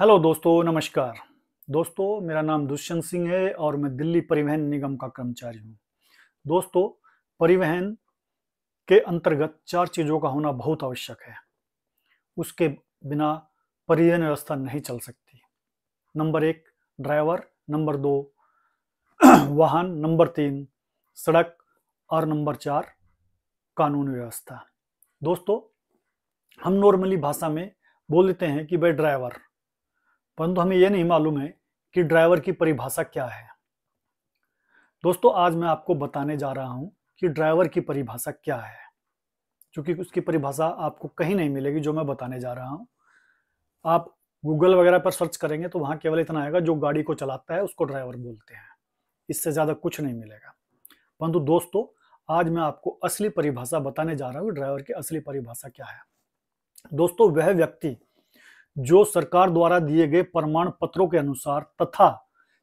hello दोस्तों नमस्कार दोस्तों मेरा नाम दुष्यंत सिंह है और मैं दिल्ली परिवहन निगम का कर्मचारी हूँ दोस्तों परिवहन के अंतर्गत चार चीज़ों का होना बहुत आवश्यक है उसके बिना परिवहन व्यवस्था नहीं चल सकती नंबर एक ड्राइवर नंबर दो वाहन नंबर तीन सड़क और नंबर चार कानून व्यवस्था दोस्तों हम नॉर्मली भाषा में बोल देते हैं कि भाई ड्राइवर परंतु हमें यह नहीं मालूम है कि ड्राइवर की परिभाषा क्या है दोस्तों आज मैं आपको बताने जा रहा हूं कि ड्राइवर की परिभाषा क्या है क्योंकि उसकी परिभाषा आपको कहीं नहीं मिलेगी जो मैं बताने जा रहा हूं आप गूगल वगैरह पर सर्च करेंगे तो वहां केवल इतना आएगा जो गाड़ी को चलाता है उसको ड्राइवर बोलते हैं इससे ज़्यादा कुछ नहीं मिलेगा परंतु दोस्तों आज मैं आपको असली परिभाषा बताने जा रहा हूँ ड्राइवर की असली परिभाषा क्या है दोस्तों वह व्यक्ति जो सरकार द्वारा दिए गए प्रमाण पत्रों के अनुसार तथा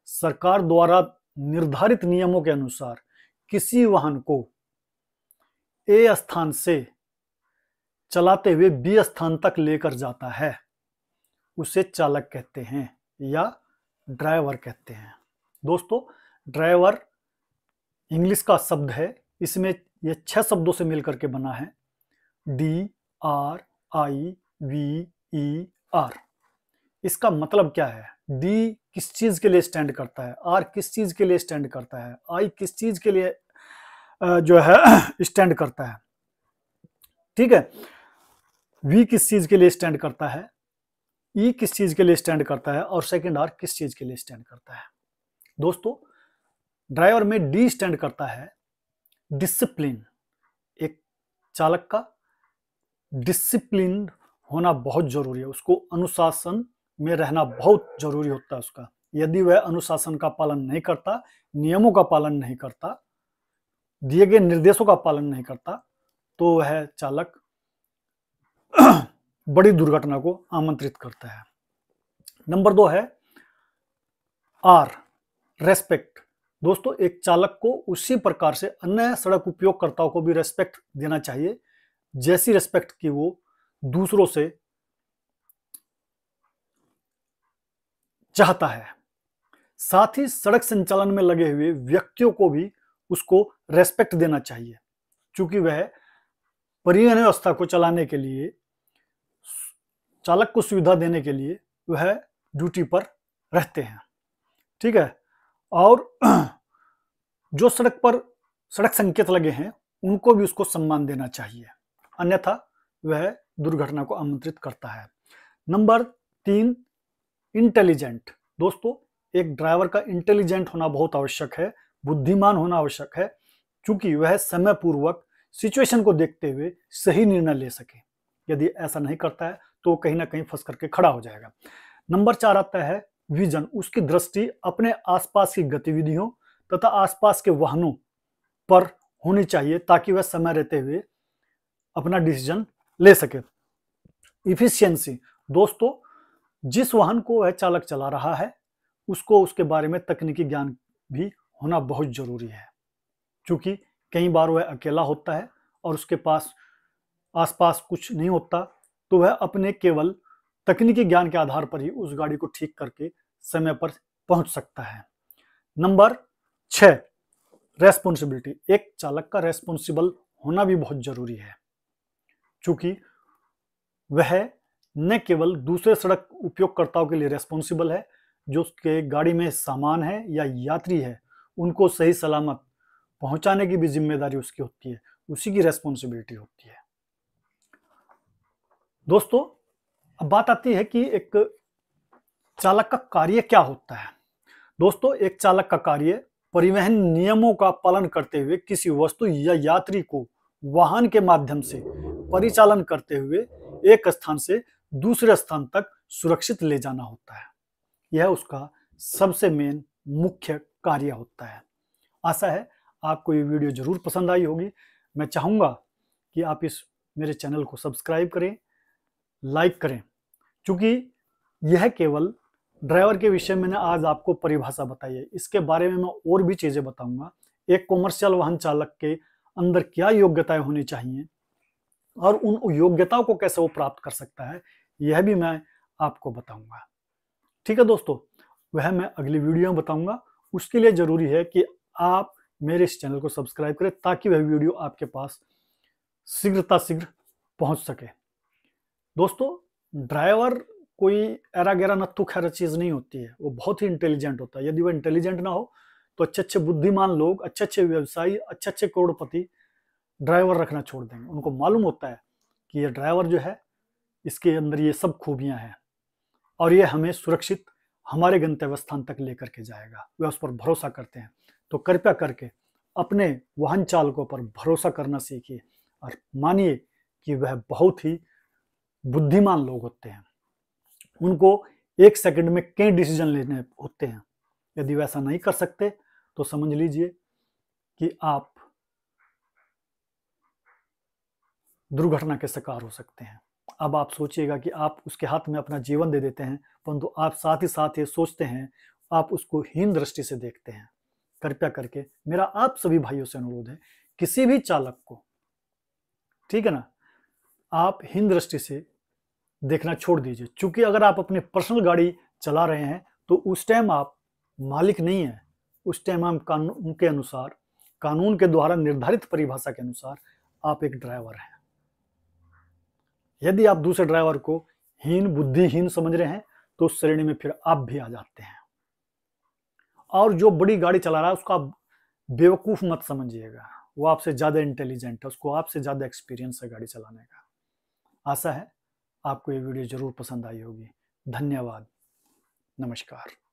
सरकार द्वारा निर्धारित नियमों के अनुसार किसी वाहन को ए स्थान से चलाते हुए बी स्थान तक लेकर जाता है उसे चालक कहते हैं या ड्राइवर कहते हैं दोस्तों ड्राइवर इंग्लिश का शब्द है इसमें यह छह शब्दों से मिलकर के बना है D R I V E R इसका मतलब क्या है डी किस चीज़ के लिए स्टैंड करता है आर किस चीज़ के लिए स्टैंड करता है आई किस चीज़ के लिए जो है स्टैंड करता है ठीक है वी किस चीज़ के लिए स्टैंड करता है ई e किस चीज़ के लिए स्टैंड करता है और सेकेंड आर किस चीज़ के लिए स्टैंड करता है दोस्तों ड्राइवर में डी स्टैंड करता है डिसिप्लिन एक चालक का डिसिप्लिन होना बहुत जरूरी है उसको अनुशासन में रहना बहुत जरूरी होता है उसका यदि वह अनुशासन का पालन नहीं करता नियमों का पालन नहीं करता दिए गए निर्देशों का पालन नहीं करता तो वह चालक बड़ी दुर्घटना को आमंत्रित करता है नंबर दो है आर रेस्पेक्ट दोस्तों एक चालक को उसी प्रकार से अन्य सड़क उपयोगकर्ताओं को भी रेस्पेक्ट देना चाहिए जैसी रेस्पेक्ट की वो दूसरों से चाहता है साथ ही सड़क संचालन में लगे हुए व्यक्तियों को भी उसको रेस्पेक्ट देना चाहिए क्योंकि वह परिवहन व्यवस्था को चलाने के लिए चालक को सुविधा देने के लिए वह ड्यूटी पर रहते हैं ठीक है और जो सड़क पर सड़क संकेत लगे हैं उनको भी उसको सम्मान देना चाहिए अन्यथा वह दुर्घटना को आमंत्रित करता है नंबर तीन इंटेलिजेंट दोस्तों एक ड्राइवर का इंटेलिजेंट होना बहुत आवश्यक है बुद्धिमान होना आवश्यक है क्योंकि वह समय पूर्वक सिचुएशन को देखते हुए सही निर्णय ले सके यदि ऐसा नहीं करता है तो कहीं ना कहीं फंस करके खड़ा हो जाएगा नंबर चार आता है विजन उसकी दृष्टि अपने आसपास की गतिविधियों तथा आसपास के वाहनों पर होनी चाहिए ताकि वह समय रहते हुए अपना डिसीजन ले सके इफिशियंसी दोस्तों जिस वाहन को वह चालक चला रहा है उसको उसके बारे में तकनीकी ज्ञान भी होना बहुत ज़रूरी है क्योंकि कई बार वह अकेला होता है और उसके पास आसपास कुछ नहीं होता तो वह अपने केवल तकनीकी ज्ञान के आधार पर ही उस गाड़ी को ठीक करके समय पर पहुंच सकता है नंबर छ रेस्पॉन्सिबिलिटी एक चालक का रेस्पॉन्सिबल होना भी बहुत ज़रूरी है चूंकि वह न केवल दूसरे सड़क उपयोगकर्ताओं के लिए रेस्पॉन्सिबल है जो उसके गाड़ी में सामान है या यात्री है उनको सही सलामत पहुंचाने की भी जिम्मेदारी उसकी होती है उसी की रेस्पॉन्सिबिलिटी होती है दोस्तों अब बात आती है कि एक चालक का कार्य क्या होता है दोस्तों एक चालक का कार्य परिवहन नियमों का पालन करते हुए किसी वस्तु या यात्री को वाहन के माध्यम से परिचालन करते हुए एक स्थान से दूसरे स्थान तक सुरक्षित ले जाना होता है यह उसका सबसे मेन मुख्य कार्य होता है आशा है आपको ये वीडियो ज़रूर पसंद आई होगी मैं चाहूँगा कि आप इस मेरे चैनल को सब्सक्राइब करें लाइक करें क्योंकि यह केवल ड्राइवर के विषय में आज आपको परिभाषा बताई है इसके बारे में मैं और भी चीज़ें बताऊंगा एक कॉमर्शियल वाहन चालक के अंदर क्या योग्यताएं होनी चाहिए और उन योग्यताओं को कैसे वो प्राप्त कर सकता है यह भी मैं आपको बताऊंगा ठीक है दोस्तों वह मैं अगली वीडियो में बताऊंगा उसके लिए ज़रूरी है कि आप मेरे इस चैनल को सब्सक्राइब करें ताकि वह वीडियो आपके पास शीघ्रता शीघ्र पहुंच सके दोस्तों ड्राइवर कोई एरा गैरा नत्थु खैरा चीज़ नहीं होती है वो बहुत ही इंटेलिजेंट होता है यदि वह इंटेलिजेंट ना हो तो अच्छे अच्छे बुद्धिमान लोग अच्छे अच्छे व्यवसायी अच्छे अच्छे करोड़पति ड्राइवर रखना छोड़ देंगे उनको मालूम होता है कि ये ड्राइवर जो है इसके अंदर ये सब खूबियां हैं और ये हमें सुरक्षित हमारे गंतव्य स्थान तक लेकर के जाएगा वे उस पर भरोसा करते हैं तो कृपया करके अपने वाहन चालकों पर भरोसा करना सीखिए और मानिए कि वह बहुत ही बुद्धिमान लोग होते हैं उनको एक सेकंड में कई डिसीजन लेने होते हैं यदि वैसा नहीं कर सकते तो समझ लीजिए कि आप दुर्घटना के शिकार हो सकते हैं अब आप सोचिएगा कि आप उसके हाथ में अपना जीवन दे देते हैं परंतु आप साथ ही साथ ये सोचते हैं आप उसको हीन दृष्टि से देखते हैं कृपया करके मेरा आप सभी भाइयों से अनुरोध है किसी भी चालक को ठीक है ना आप हीन दृष्टि से देखना छोड़ दीजिए क्योंकि अगर आप अपनी पर्सनल गाड़ी चला रहे हैं तो उस टाइम आप मालिक नहीं है उस टाइम हम कानून के अनुसार कानून के द्वारा निर्धारित परिभाषा के अनुसार आप एक ड्राइवर हैं यदि आप दूसरे ड्राइवर को हीन बुद्धिहीन समझ रहे हैं तो उस श्रेणी में फिर आप भी आ जाते हैं और जो बड़ी गाड़ी चला रहा है उसको आप बेवकूफ मत समझिएगा वो आपसे ज़्यादा इंटेलिजेंट है उसको आपसे ज़्यादा एक्सपीरियंस है गाड़ी चलाने का आशा है आपको ये वीडियो ज़रूर पसंद आई होगी धन्यवाद नमस्कार